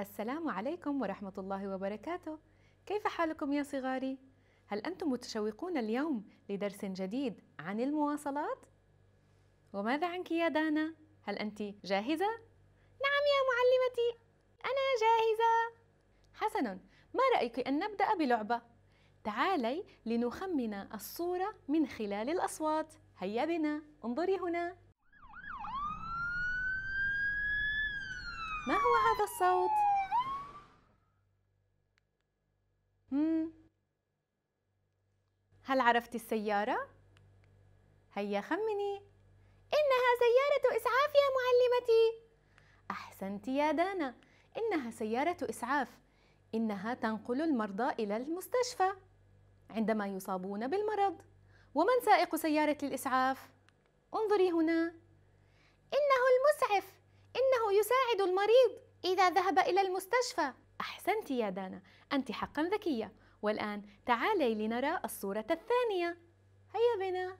السلام عليكم ورحمة الله وبركاته كيف حالكم يا صغاري؟ هل أنتم متشوقون اليوم لدرس جديد عن المواصلات؟ وماذا عنك يا دانا؟ هل أنت جاهزة؟ نعم يا معلمتي أنا جاهزة حسنا ما رأيك أن نبدأ بلعبة؟ تعالي لنخمن الصورة من خلال الأصوات هيا بنا انظري هنا ما هو هذا الصوت؟ مم. هل عرفت السيارة؟ هيا خمني إنها سيارة إسعاف يا معلمتي أحسنت يا دانا إنها سيارة إسعاف إنها تنقل المرضى إلى المستشفى عندما يصابون بالمرض ومن سائق سيارة الإسعاف؟ انظري هنا إنه المسعف إنه يساعد المريض إذا ذهب إلى المستشفى أحسنت يا دانا أنت حقا ذكية والآن تعالي لنرى الصورة الثانية هيا بنا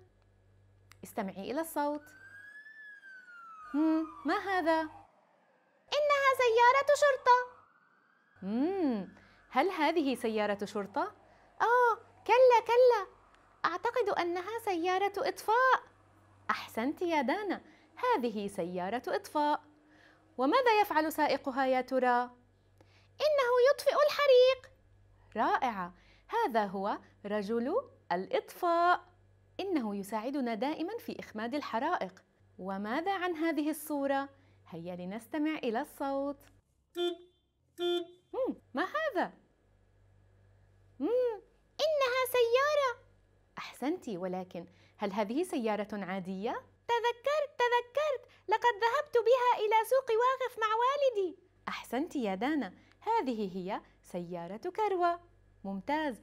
استمعي إلى الصوت مم ما هذا؟ إنها سيارة شرطة مم هل هذه سيارة شرطة؟ آه كلا كلا أعتقد أنها سيارة إطفاء أحسنت يا دانا هذه سيارة إطفاء وماذا يفعل سائقها يا ترى؟ إنه يطفئ الحريق رائعة هذا هو رجل الإطفاء إنه يساعدنا دائما في إخماد الحرائق وماذا عن هذه الصورة؟ هيا لنستمع إلى الصوت ما هذا؟ أحسنت ولكن هل هذه سيارة عادية؟ تذكرت تذكرت لقد ذهبت بها إلى سوق واقف مع والدي أحسنت يا دانا هذه هي سيارة كروة ممتاز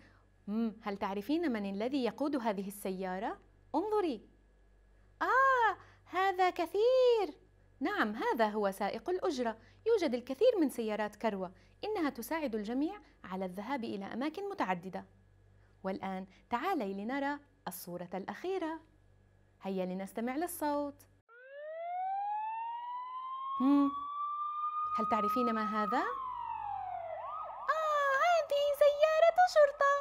مم. هل تعرفين من الذي يقود هذه السيارة؟ انظري آه هذا كثير نعم هذا هو سائق الأجرة يوجد الكثير من سيارات كروة إنها تساعد الجميع على الذهاب إلى أماكن متعددة والآن تعالي لنرى الصورة الأخيرة هيا لنستمع للصوت مم. هل تعرفين ما هذا؟ آه هذه سيارة شرطة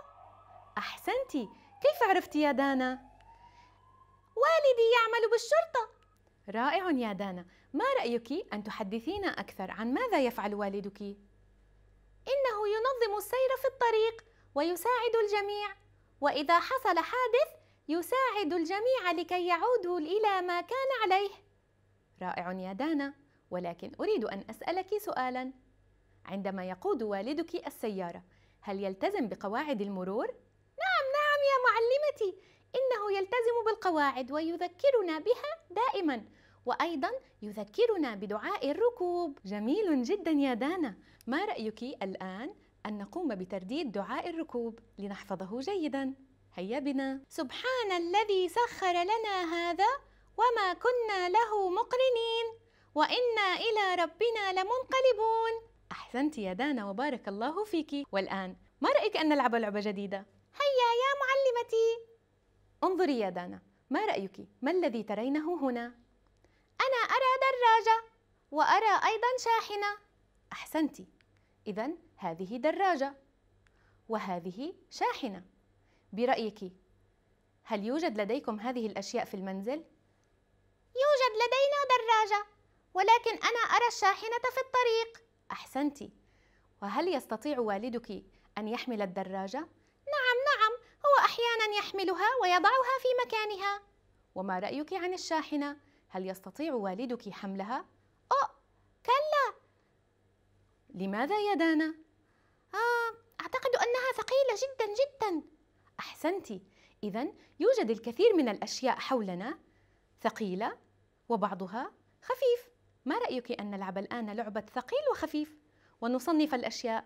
أحسنتِ كيف عرفت يا دانا؟ والدي يعمل بالشرطة رائع يا دانا ما رأيك أن تحدثينا أكثر عن ماذا يفعل والدك؟ إنه ينظم السير في الطريق ويساعد الجميع وإذا حصل حادث يساعد الجميع لكي يعودوا إلى ما كان عليه رائع يا دانا ولكن أريد أن أسألك سؤالا عندما يقود والدك السيارة هل يلتزم بقواعد المرور؟ نعم نعم يا معلمتي إنه يلتزم بالقواعد ويذكرنا بها دائما وأيضا يذكرنا بدعاء الركوب جميل جدا يا دانا ما رأيك الآن أن نقوم بترديد دعاء الركوب لنحفظه جيدا هيا بنا سبحان الذي سخر لنا هذا وما كنا له مقرنين وإنا إلى ربنا لمنقلبون أحسنت يا دانا وبارك الله فيك والآن ما رأيك أن نلعب لعبة جديدة؟ هيا يا معلمتي انظري يا دانا ما رأيك؟ ما الذي ترينه هنا؟ أنا أرى دراجة وأرى أيضا شاحنة أحسنت إذا هذه دراجة وهذه شاحنة برأيك هل يوجد لديكم هذه الأشياء في المنزل؟ يوجد لدينا دراجة ولكن أنا أرى الشاحنة في الطريق أحسنت وهل يستطيع والدك أن يحمل الدراجة؟ نعم نعم هو أحيانا يحملها ويضعها في مكانها وما رأيك عن الشاحنة؟ هل يستطيع والدك حملها؟ لماذا يا دانا؟ آه، أعتقد أنها ثقيلة جدا جدا أحسنت إذا يوجد الكثير من الأشياء حولنا ثقيلة وبعضها خفيف ما رأيك أن نلعب الآن لعبة ثقيل وخفيف ونصنف الأشياء؟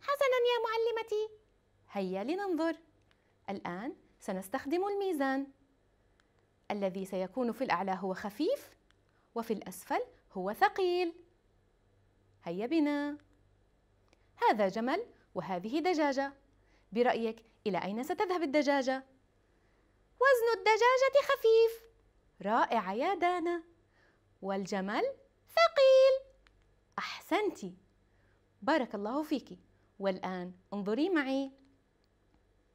حسنا يا معلمتي هيا لننظر الآن سنستخدم الميزان الذي سيكون في الأعلى هو خفيف وفي الأسفل هو ثقيل هيا بنا هذا جمل وهذه دجاجة برأيك إلى أين ستذهب الدجاجة؟ وزن الدجاجة خفيف رائع يا دانا والجمل ثقيل أحسنت بارك الله فيك والآن انظري معي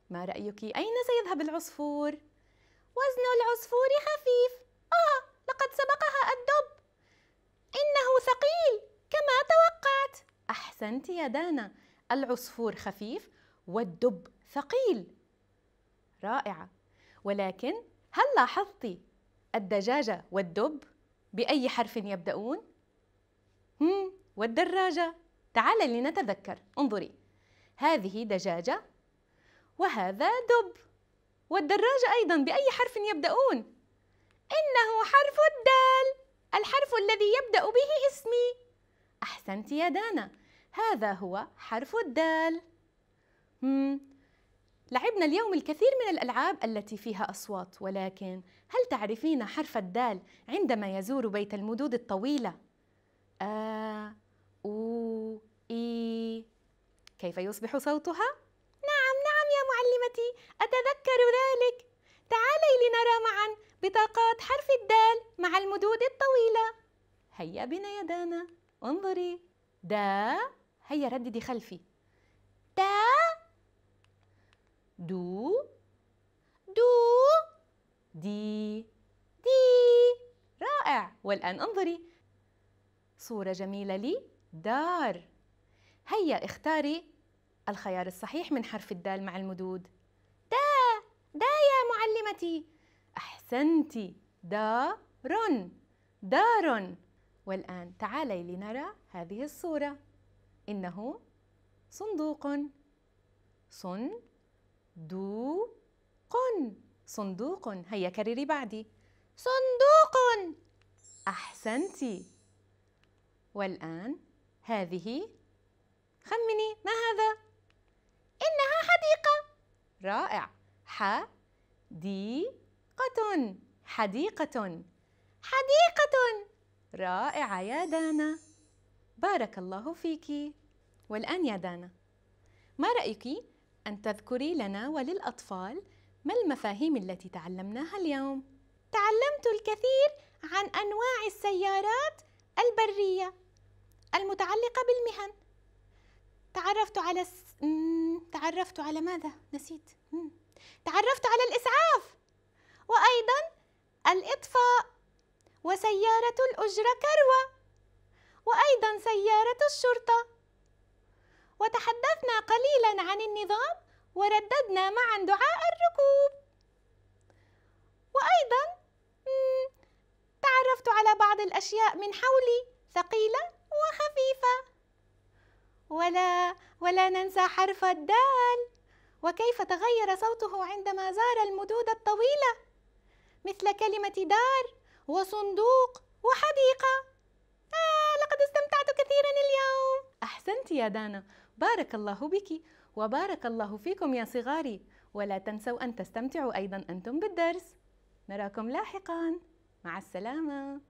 ما رأيك أين سيذهب العصفور؟ وزن العصفور خفيف آه لقد سبقها الدب إنه ثقيل توقعت أحسنت يا دانا العصفور خفيف والدب ثقيل رائعة ولكن هل لاحظت الدجاجة والدب بأي حرف يبدأون؟ هم والدراجة تعال لنتذكر انظري هذه دجاجة وهذا دب والدراجة أيضا بأي حرف يبدأون؟ إنه حرف الدال الحرف الذي يبدأ به اسمي أحسنت يا دانا هذا هو حرف الدال مم. لعبنا اليوم الكثير من الألعاب التي فيها أصوات ولكن هل تعرفين حرف الدال عندما يزور بيت المدود الطويلة؟ آ أو إي كيف يصبح صوتها؟ نعم نعم يا معلمتي أتذكر ذلك تعالي لنرى معا بطاقات حرف الدال مع المدود الطويلة هيا بنا يا دانا انظري دا هيا رددي خلفي دا دو دو دي دي رائع والآن انظري صورة جميلة لي دار هيا اختاري الخيار الصحيح من حرف الدال مع المدود دا دا يا معلمتي أحسنتي دار دار والآن تعالي لنرى هذه الصورة إنه صندوق صندوق صندوق هيا كرري بعدي صندوق أحسنت والآن هذه خمني ما هذا؟ إنها حديقة رائع حديقة حديقة حديقة رائعة يا دانا بارك الله فيك والآن يا دانا ما رأيك أن تذكري لنا وللأطفال ما المفاهيم التي تعلمناها اليوم؟ تعلمت الكثير عن أنواع السيارات البرية المتعلقة بالمهن تعرفت على الس... تعرفت على ماذا؟ نسيت تعرفت على الإسعاف وأيضا الإطفاء وسيارة الأجرة كروة وأيضا سيارة الشرطة وتحدثنا قليلا عن النظام ورددنا معا دعاء الركوب وأيضا تعرفت على بعض الأشياء من حولي ثقيلة وخفيفة ولا ولا ننسى حرف الدال وكيف تغير صوته عندما زار المدود الطويلة مثل كلمة دار وصندوق وحديقة آه لقد استمتعت كثيرا اليوم أحسنت يا دانا بارك الله بك وبارك الله فيكم يا صغاري ولا تنسوا أن تستمتعوا أيضا أنتم بالدرس نراكم لاحقا مع السلامة